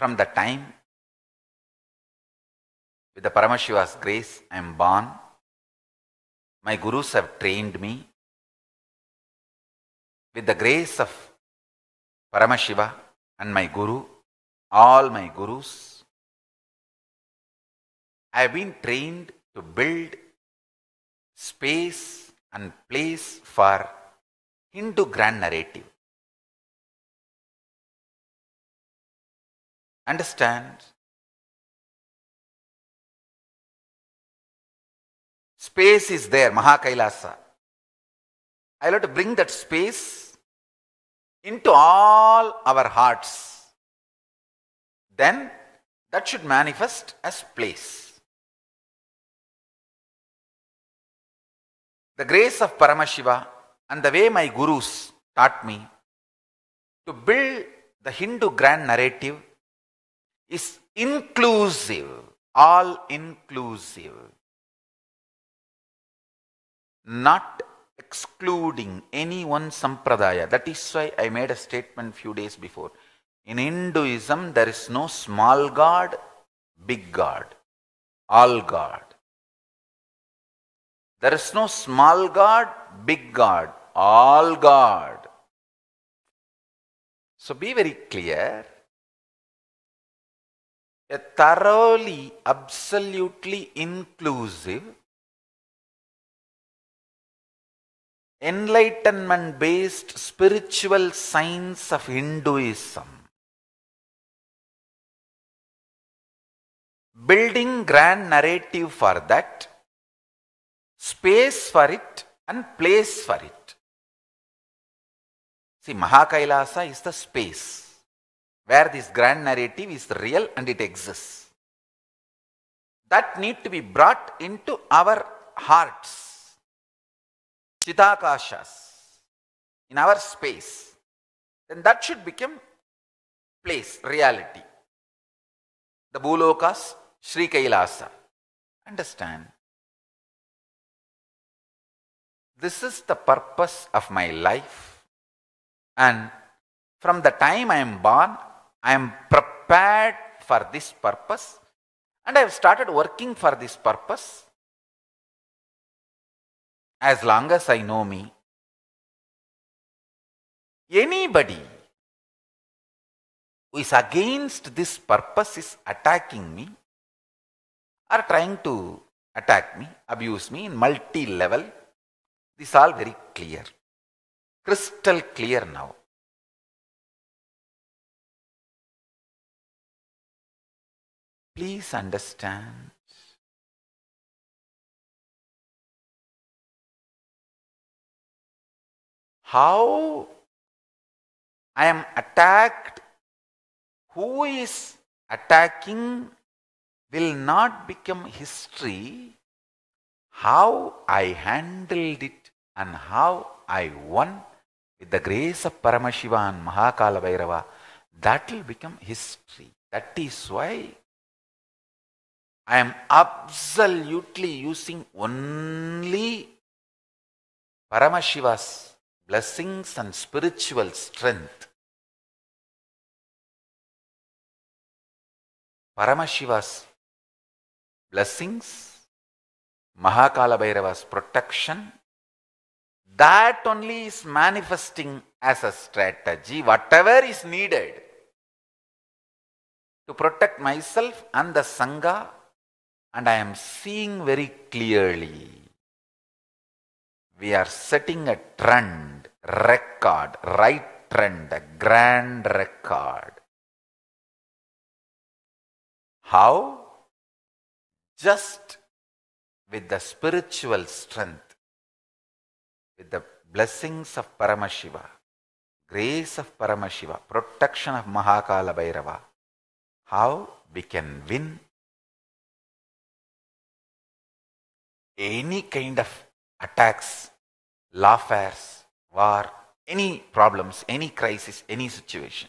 From the time, with the Paramashiva's grace, I am born. My gurus have trained me. With the grace of Paramashiva and my guru, all my gurus, I have been trained to build space and place for Hindu grand narrative. understand, space is there, Mahakailasa. I have to bring that space into all our hearts. Then that should manifest as place. The grace of Paramashiva and the way my gurus taught me to build the Hindu grand narrative is inclusive, all inclusive, not excluding any one sampradaya. That is why I made a statement few days before. In Hinduism, there is no small god, big god, all god. There is no small god, big god, all god. So be very clear a thoroughly, absolutely inclusive, enlightenment based spiritual science of Hinduism. Building grand narrative for that, space for it and place for it. See, Mahakailasa is the space where this grand narrative is real and it exists. That need to be brought into our hearts, chidakashas, in our space. Then that should become place, reality. The bulokas, Sri Kailasa. Understand? This is the purpose of my life and from the time I am born, I am prepared for this purpose and I have started working for this purpose. As long as I know me, anybody who is against this purpose is attacking me or trying to attack me, abuse me in multi level. This all very clear, crystal clear now. Please understand how I am attacked, who is attacking will not become history, how I handled it and how I won with the grace of Paramashiva and Mahakala Bhairava, that will become history. That is why I am absolutely using only Paramashiva's blessings and spiritual strength. Paramashiva's blessings, Mahakala protection, that only is manifesting as a strategy, whatever is needed to protect myself and the Sangha and I am seeing very clearly. We are setting a trend, record, right trend, a grand record. How? Just with the spiritual strength, with the blessings of Paramashiva, grace of Paramashiva, protection of Mahakala Bhairava, how we can win any kind of attacks, lawfares, war, any problems, any crisis, any situation.